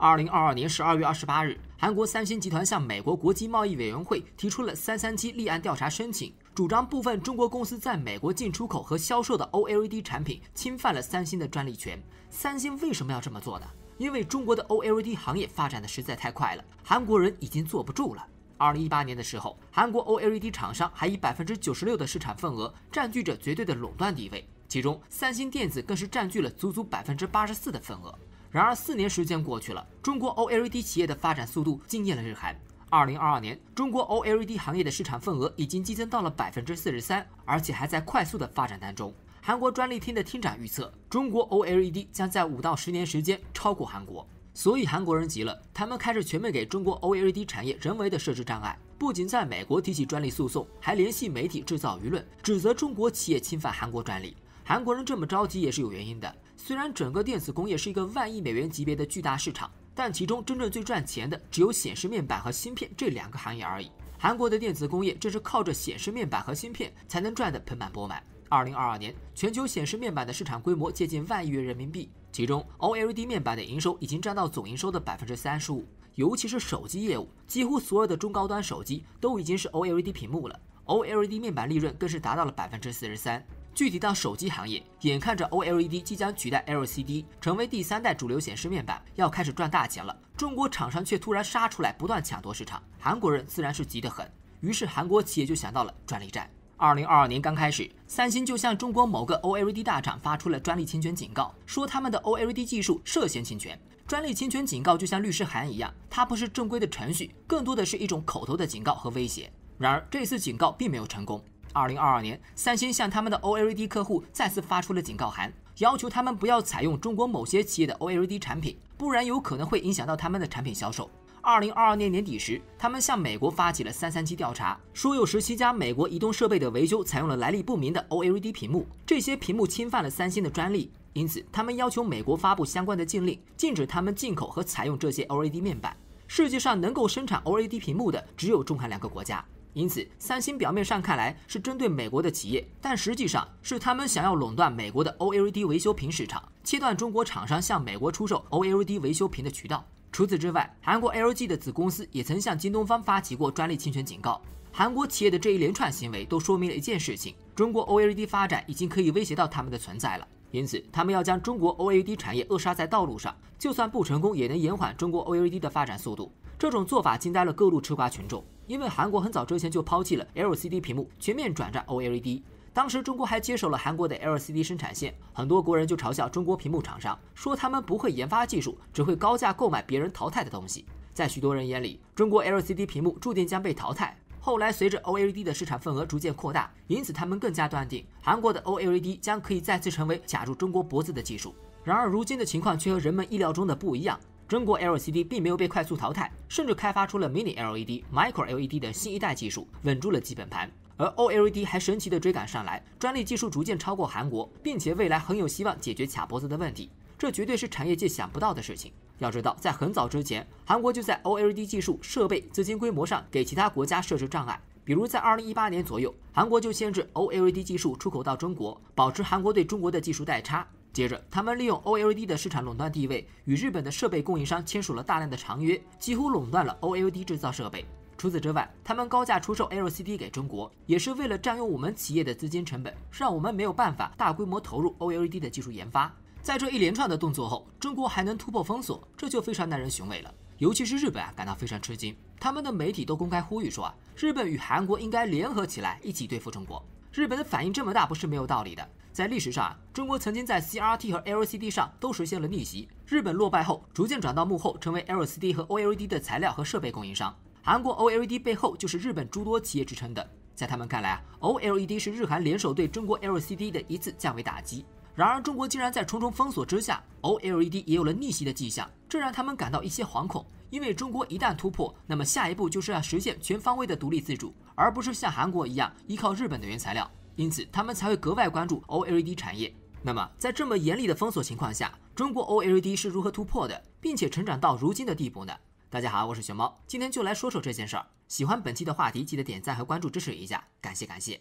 二零二二年十二月二十八日，韩国三星集团向美国国际贸易委员会提出了三三七立案调查申请，主张部分中国公司在美国进出口和销售的 OLED 产品侵犯了三星的专利权。三星为什么要这么做呢？因为中国的 OLED 行业发展的实在太快了，韩国人已经坐不住了。二零一八年的时候，韩国 OLED 厂商还以百分之九十六的市场份额占据着绝对的垄断地位，其中三星电子更是占据了足足百分之八十四的份额。然而，四年时间过去了，中国 OLED 企业的发展速度惊艳了日韩。二零二二年，中国 OLED 行业的市场份额已经激增到了百分之四十三，而且还在快速的发展当中。韩国专利厅的厅长预测，中国 OLED 将在五到十年时间超过韩国。所以韩国人急了，他们开始全面给中国 OLED 产业人为的设置障碍，不仅在美国提起专利诉讼，还联系媒体制造舆论，指责中国企业侵犯韩国专利。韩国人这么着急也是有原因的。虽然整个电子工业是一个万亿美元级别的巨大市场，但其中真正最赚钱的只有显示面板和芯片这两个行业而已。韩国的电子工业正是靠着显示面板和芯片才能赚得盆满钵满。二零二二年，全球显示面板的市场规模接近万亿元人民币，其中 OLED 面板的营收已经占到总营收的百分之三十五。尤其是手机业务，几乎所有的中高端手机都已经是 OLED 屏幕了，OLED 面板利润更是达到了百分之四十三。具体到手机行业，眼看着 OLED 即将取代 LCD 成为第三代主流显示面板，要开始赚大钱了。中国厂商却突然杀出来，不断抢夺市场，韩国人自然是急得很。于是韩国企业就想到了专利战。二零二二年刚开始，三星就向中国某个 OLED 大厂发出了专利侵权警告，说他们的 OLED 技术涉嫌侵权。专利侵权警告就像律师函一样，它不是正规的程序，更多的是一种口头的警告和威胁。然而这次警告并没有成功。二零二二年，三星向他们的 OLED 客户再次发出了警告函，要求他们不要采用中国某些企业的 OLED 产品，不然有可能会影响到他们的产品销售。二零二二年年底时，他们向美国发起了三三七调查，说有十七家美国移动设备的维修采用了来历不明的 OLED 屏幕，这些屏幕侵犯了三星的专利，因此他们要求美国发布相关的禁令，禁止他们进口和采用这些 OLED 面板。世界上能够生产 OLED 屏幕的只有中韩两个国家。因此，三星表面上看来是针对美国的企业，但实际上是他们想要垄断美国的 OLED 维修屏市场，切断中国厂商向美国出售 OLED 维修屏的渠道。除此之外，韩国 LG 的子公司也曾向京东方发起过专利侵权警告。韩国企业的这一连串行为都说明了一件事情：中国 OLED 发展已经可以威胁到他们的存在了。因此，他们要将中国 OLED 产业扼杀在道路上，就算不成功，也能延缓中国 OLED 的发展速度。这种做法惊呆了各路吃瓜群众。因为韩国很早之前就抛弃了 LCD 屏幕，全面转战 OLED。当时中国还接手了韩国的 LCD 生产线，很多国人就嘲笑中国屏幕厂商，说他们不会研发技术，只会高价购买别人淘汰的东西。在许多人眼里，中国 LCD 屏幕注定将被淘汰。后来随着 OLED 的市场份额逐渐扩大，因此他们更加断定韩国的 OLED 将可以再次成为卡住中国脖子的技术。然而，如今的情况却和人们意料中的不一样。中国 LCD 并没有被快速淘汰，甚至开发出了 Mini LED、Micro LED 的新一代技术，稳住了基本盘。而 OLED 还神奇的追赶上来，专利技术逐渐超过韩国，并且未来很有希望解决卡脖子的问题。这绝对是产业界想不到的事情。要知道，在很早之前，韩国就在 OLED 技术、设备、资金规模上给其他国家设置障碍，比如在2018年左右，韩国就限制 OLED 技术出口到中国，保持韩国对中国的技术代差。接着，他们利用 OLED 的市场垄断地位，与日本的设备供应商签署了大量的长约，几乎垄断了 OLED 制造设备。除此之外，他们高价出售 LCD 给中国，也是为了占用我们企业的资金成本，让我们没有办法大规模投入 OLED 的技术研发。在这一连串的动作后，中国还能突破封锁，这就非常耐人寻味了。尤其是日本啊，感到非常吃惊，他们的媒体都公开呼吁说啊，日本与韩国应该联合起来一起对付中国。日本的反应这么大，不是没有道理的。在历史上，中国曾经在 CRT 和 LCD 上都实现了逆袭。日本落败后，逐渐转到幕后，成为 LCD 和 OLED 的材料和设备供应商。韩国 OLED 背后就是日本诸多企业支撑的。在他们看来啊，OLED 是日韩联手对中国 LCD 的一次降维打击。然而，中国竟然在重重封锁之下，OLED 也有了逆袭的迹象，这让他们感到一些惶恐。因为中国一旦突破，那么下一步就是要实现全方位的独立自主，而不是像韩国一样依靠日本的原材料。因此，他们才会格外关注 OLED 产业。那么，在这么严厉的封锁情况下，中国 OLED 是如何突破的，并且成长到如今的地步呢？大家好，我是熊猫，今天就来说说这件事儿。喜欢本期的话题，记得点赞和关注支持一下，感谢感谢。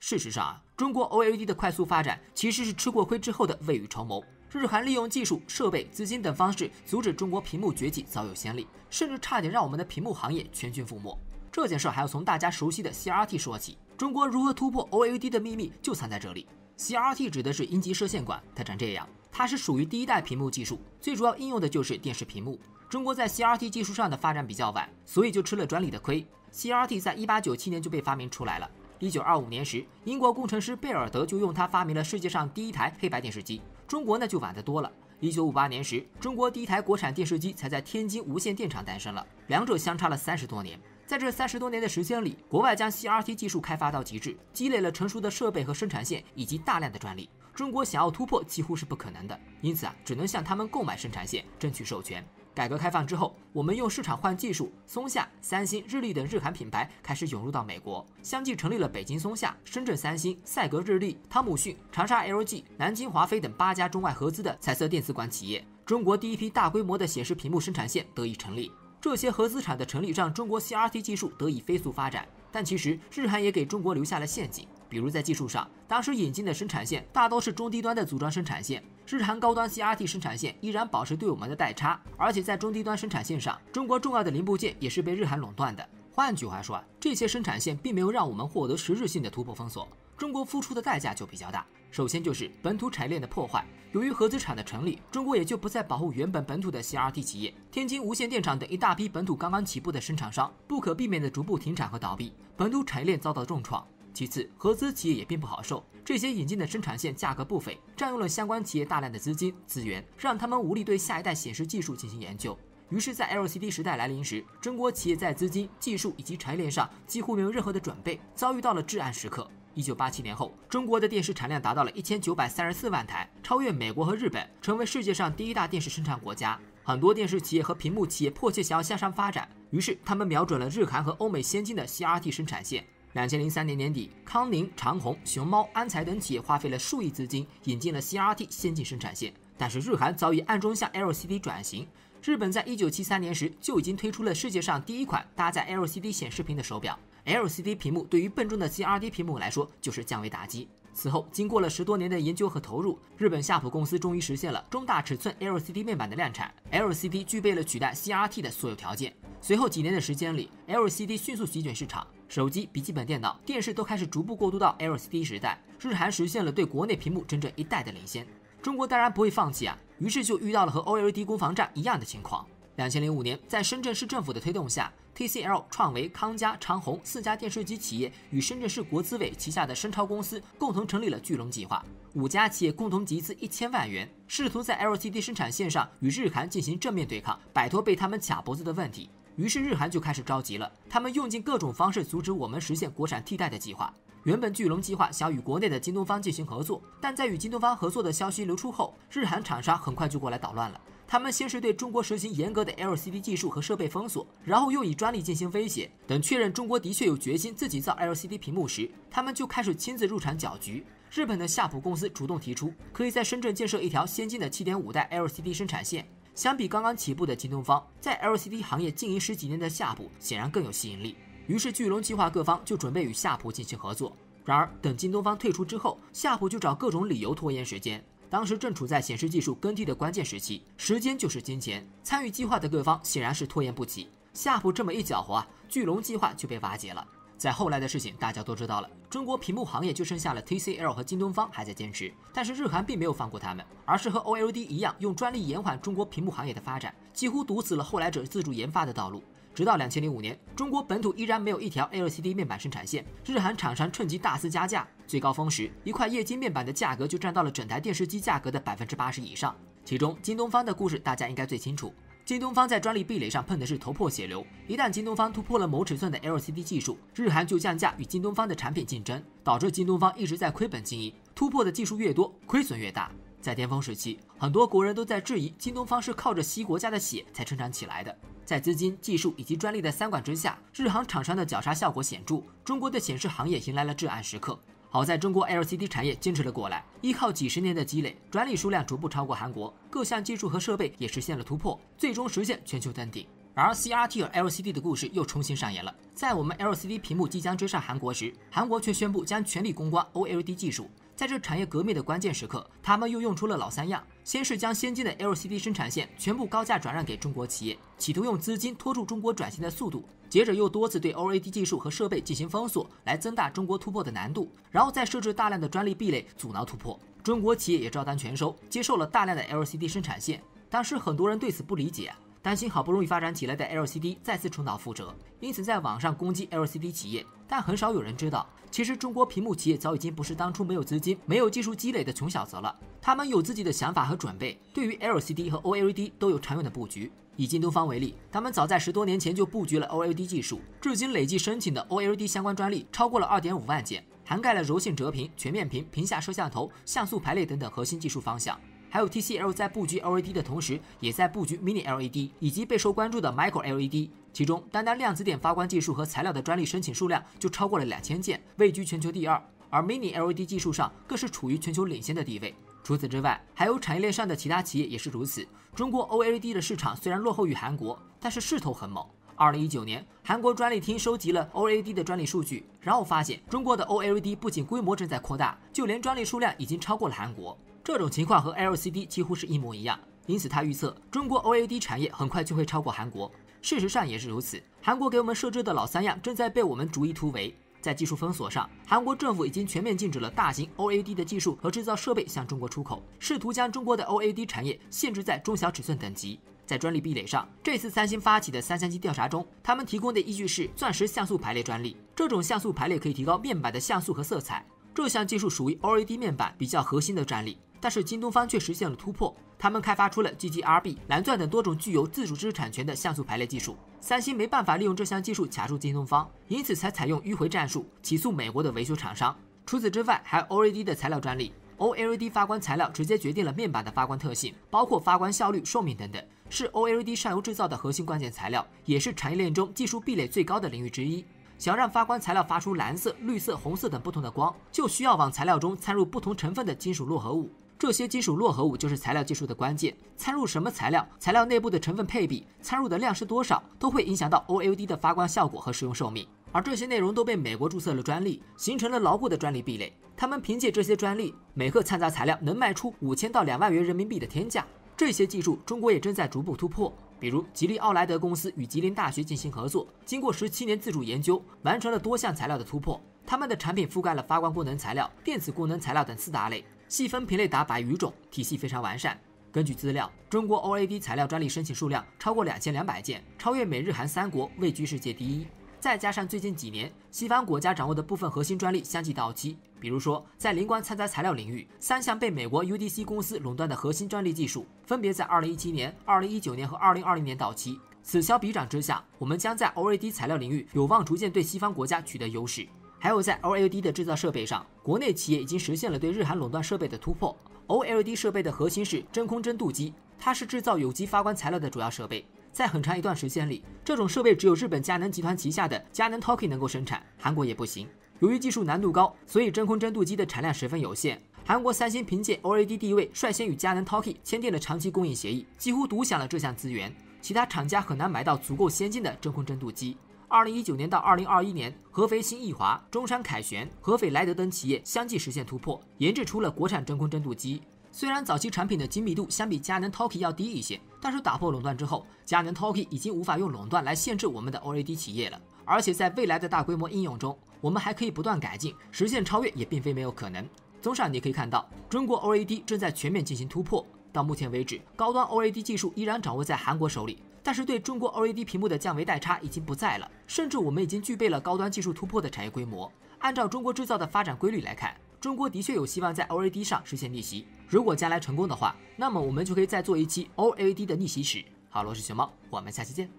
事实上，啊，中国 OLED 的快速发展其实是吃过亏之后的未雨绸缪。日韩利用技术、设备、资金等方式阻止中国屏幕崛起，早有先例，甚至差点让我们的屏幕行业全军覆没。这件事还要从大家熟悉的 CRT 说起。中国如何突破 OLED 的秘密就藏在这里。CRT 指的是阴极射线管，它长这样。它是属于第一代屏幕技术，最主要应用的就是电视屏幕。中国在 CRT 技术上的发展比较晚，所以就吃了专利的亏。CRT 在1897年就被发明出来了。1925年时，英国工程师贝尔德就用它发明了世界上第一台黑白电视机。中国呢就晚得多了。一九五八年时，中国第一台国产电视机才在天津无线电厂诞生了，两者相差了三十多年。在这三十多年的时间里，国外将 CRT 技术开发到极致，积累了成熟的设备和生产线，以及大量的专利。中国想要突破几乎是不可能的，因此啊，只能向他们购买生产线，争取授权。改革开放之后，我们用市场换技术，松下、三星、日立等日韩品牌开始涌入到美国，相继成立了北京松下、深圳三星、赛格日立、汤姆逊、长沙 LG、南京华飞等八家中外合资的彩色电子管企业，中国第一批大规模的显示屏幕生产线得以成立。这些合资厂的成立，让中国 CRT 技术得以飞速发展。但其实，日韩也给中国留下了陷阱，比如在技术上，当时引进的生产线大多是中低端的组装生产线。日韩高端 CRT 生产线依然保持对我们的代差，而且在中低端生产线上，中国重要的零部件也是被日韩垄断的。换句话说，这些生产线并没有让我们获得实质性的突破封锁，中国付出的代价就比较大。首先就是本土产业链的破坏。由于合资厂的成立，中国也就不再保护原本本土的 CRT 企业，天津无线电厂等一大批本土刚刚起步的生产商不可避免地逐步停产和倒闭，本土产业链遭到重创。其次，合资企业也并不好受。这些引进的生产线价格不菲，占用了相关企业大量的资金资源，让他们无力对下一代显示技术进行研究。于是，在 LCD 时代来临时，中国企业在资金、技术以及产业链上几乎没有任何的准备，遭遇到了至暗时刻。一九八七年后，中国的电视产量达到了一千九百三十四万台，超越美国和日本，成为世界上第一大电视生产国家。很多电视企业和屏幕企业迫切想要向上发展，于是他们瞄准了日韩和欧美先进的 CRT 生产线。两千零三年年底，康宁、长虹、熊猫、安彩等企业花费了数亿资金引进了 CRT 先进生产线，但是日韩早已暗中向 LCD 转型。日本在一九七三年时就已经推出了世界上第一款搭载 LCD 显示屏的手表。LCD 屏幕对于笨重的 CRT 屏幕来说就是降维打击。此后，经过了十多年的研究和投入，日本夏普公司终于实现了中大尺寸 LCD 面板的量产。LCD 具备了取代 CRT 的所有条件。随后几年的时间里，LCD 迅速席卷市场，手机、笔记本电脑、电视都开始逐步过渡到 LCD 时代。日韩实现了对国内屏幕整整一代的领先。中国当然不会放弃啊，于是就遇到了和 o l e d 攻防战一样的情况。两千零五年，在深圳市政府的推动下。TCL、创维、康佳、长虹四家电视机企业与深圳市国资委旗下的深超公司共同成立了“巨龙计划”，五家企业共同集资一千万元，试图在 LCD 生产线上与日韩进行正面对抗，摆脱被他们卡脖子的问题。于是日韩就开始着急了，他们用尽各种方式阻止我们实现国产替代的计划。原本“巨龙计划”想与国内的京东方进行合作，但在与京东方合作的消息流出后，日韩厂商很快就过来捣乱了。他们先是对中国实行严格的 LCD 技术和设备封锁，然后又以专利进行威胁。等确认中国的确有决心自己造 LCD 屏幕时，他们就开始亲自入场搅局。日本的夏普公司主动提出，可以在深圳建设一条先进的七点五代 LCD 生产线。相比刚刚起步的京东方，在 LCD 行业经营十几年的夏普显然更有吸引力。于是，巨龙计划各方就准备与夏普进行合作。然而，等京东方退出之后，夏普就找各种理由拖延时间。当时正处在显示技术更替的关键时期，时间就是金钱。参与计划的各方显然是拖延不及。夏普这么一搅和啊，巨龙计划就被瓦解了。在后来的事情大家都知道了，中国屏幕行业就剩下了 TCL 和京东方还在坚持，但是日韩并没有放过他们，而是和 OLED 一样用专利延缓中国屏幕行业的发展，几乎堵死了后来者自主研发的道路。直到两千零五年，中国本土依然没有一条 LCD 面板生产线，日韩厂商趁机大肆加价。最高峰时，一块液晶面板的价格就占到了整台电视机价格的百分之八十以上。其中，京东方的故事大家应该最清楚。京东方在专利壁垒上碰的是头破血流。一旦京东方突破了某尺寸的 LCD 技术，日韩就降价与京东方的产品竞争，导致京东方一直在亏本经营。突破的技术越多，亏损越大。在巅峰时期，很多国人都在质疑京东方是靠着吸国家的血才成长起来的。在资金、技术以及专利的三管之下，日韩厂商的绞杀效果显著，中国的显示行业迎来了至暗时刻。好在中国 LCD 产业坚持了过来，依靠几十年的积累，专利数量逐步超过韩国，各项技术和设备也实现了突破，最终实现全球登顶。而 CRT 和 LCD 的故事又重新上演了：在我们 LCD 屏幕即将追上韩国时，韩国却宣布将全力攻关 OLED 技术。在这产业革命的关键时刻，他们又用出了老三样：先是将先进的 LCD 生产线全部高价转让给中国企业，企图用资金拖住中国转型的速度；接着又多次对 OLED 技术和设备进行封锁，来增大中国突破的难度；然后再设置大量的专利壁垒，阻挠突破。中国企业也照单全收，接受了大量的 LCD 生产线。但是很多人对此不理解。担心好不容易发展起来的 LCD 再次重蹈覆辙，因此在网上攻击 LCD 企业，但很少有人知道，其实中国屏幕企业早已经不是当初没有资金、没有技术积累的穷小子了，他们有自己的想法和准备，对于 LCD 和 OLED 都有长远的布局。以京东方为例，他们早在十多年前就布局了 OLED 技术，至今累计申请的 OLED 相关专利超过了二点五万件，涵盖了柔性折屏、全面屏、屏下摄像头、像素排列等等核心技术方向。还有 TCL 在布局 OLED 的同时，也在布局 Mini LED 以及备受关注的 Micro LED。其中，单单量子点发光技术和材料的专利申请数量就超过了两千件，位居全球第二。而 Mini LED 技术上更是处于全球领先的地位。除此之外，还有产业链上的其他企业也是如此。中国 OLED 的市场虽然落后于韩国，但是势头很猛。二零一九年，韩国专利厅收集了 OLED 的专利数据，然后发现中国的 OLED 不仅规模正在扩大，就连专利数量已经超过了韩国。这种情况和 LCD 几乎是一模一样，因此他预测中国 OLED 产业很快就会超过韩国。事实上也是如此，韩国给我们设置的老三样正在被我们逐一突围。在技术封锁上，韩国政府已经全面禁止了大型 O A D 的技术和制造设备向中国出口，试图将中国的 O A D 产业限制在中小尺寸等级。在专利壁垒上，这次三星发起的三相机调查中，他们提供的依据是钻石像素排列专利，这种像素排列可以提高面板的像素和色彩，这项技术属于 O A D 面板比较核心的专利。但是京东方却实现了突破，他们开发出了 GGRB、蓝钻等多种具有自主知识产权的像素排列技术。三星没办法利用这项技术卡住京东方，因此才采用迂回战术起诉美国的维修厂商。除此之外，还有 OLED 的材料专利。OLED 发光材料直接决定了面板的发光特性，包括发光效率、寿命等等，是 OLED 上游制造的核心关键材料，也是产业链中技术壁垒最高的领域之一。想让发光材料发出蓝色、绿色、红色等不同的光，就需要往材料中掺入不同成分的金属络合物。这些金属络合物就是材料技术的关键。掺入什么材料，材料内部的成分配比，掺入的量是多少，都会影响到 OLED 的发光效果和使用寿命。而这些内容都被美国注册了专利，形成了牢固的专利壁垒。他们凭借这些专利，每克掺杂材料能卖出五千到两万元人民币的天价。这些技术，中国也正在逐步突破。比如，吉利奥莱德公司与吉林大学进行合作，经过十七年自主研究，完成了多项材料的突破。他们的产品覆盖了发光功能材料、电子功能材料等四大类。细分品类达百余种，体系非常完善。根据资料，中国 o a d 材料专利申请数量超过两千两百件，超越美日韩三国，位居世界第一。再加上最近几年，西方国家掌握的部分核心专利相继到期，比如说在磷光掺杂材料领域，三项被美国 UDC 公司垄断的核心专利技术，分别在2017年、2019年和2020年到期。此消彼长之下，我们将在 o a d 材料领域有望逐渐对西方国家取得优势。还有在 O L e D 的制造设备上，国内企业已经实现了对日韩垄断设备的突破。O L e D 设备的核心是真空蒸镀机，它是制造有机发光材料的主要设备。在很长一段时间里，这种设备只有日本佳能集团旗下的佳能 t o k i 能够生产，韩国也不行。由于技术难度高，所以真空蒸镀机的产量十分有限。韩国三星凭借 O L e D 地位，率先与佳能 t o k i 签订了长期供应协议，几乎独享了这项资源，其他厂家很难买到足够先进的真空蒸镀机。二零一九年到二零二一年，合肥新意华、中山凯旋、合肥莱德等企业相继实现突破，研制出了国产真空蒸镀机。虽然早期产品的精密度相比佳能 Toki 要低一些，但是打破垄断之后，佳能 Toki 已经无法用垄断来限制我们的 OAD 企业了。而且在未来的大规模应用中，我们还可以不断改进，实现超越也并非没有可能。综上，你可以看到，中国 OAD 正在全面进行突破。到目前为止，高端 OAD 技术依然掌握在韩国手里。但是对中国 OLED 屏幕的降维代差已经不在了，甚至我们已经具备了高端技术突破的产业规模。按照中国制造的发展规律来看，中国的确有希望在 OLED 上实现逆袭。如果将来成功的话，那么我们就可以再做一期 OLED 的逆袭史。好了，我是熊猫，我们下期见。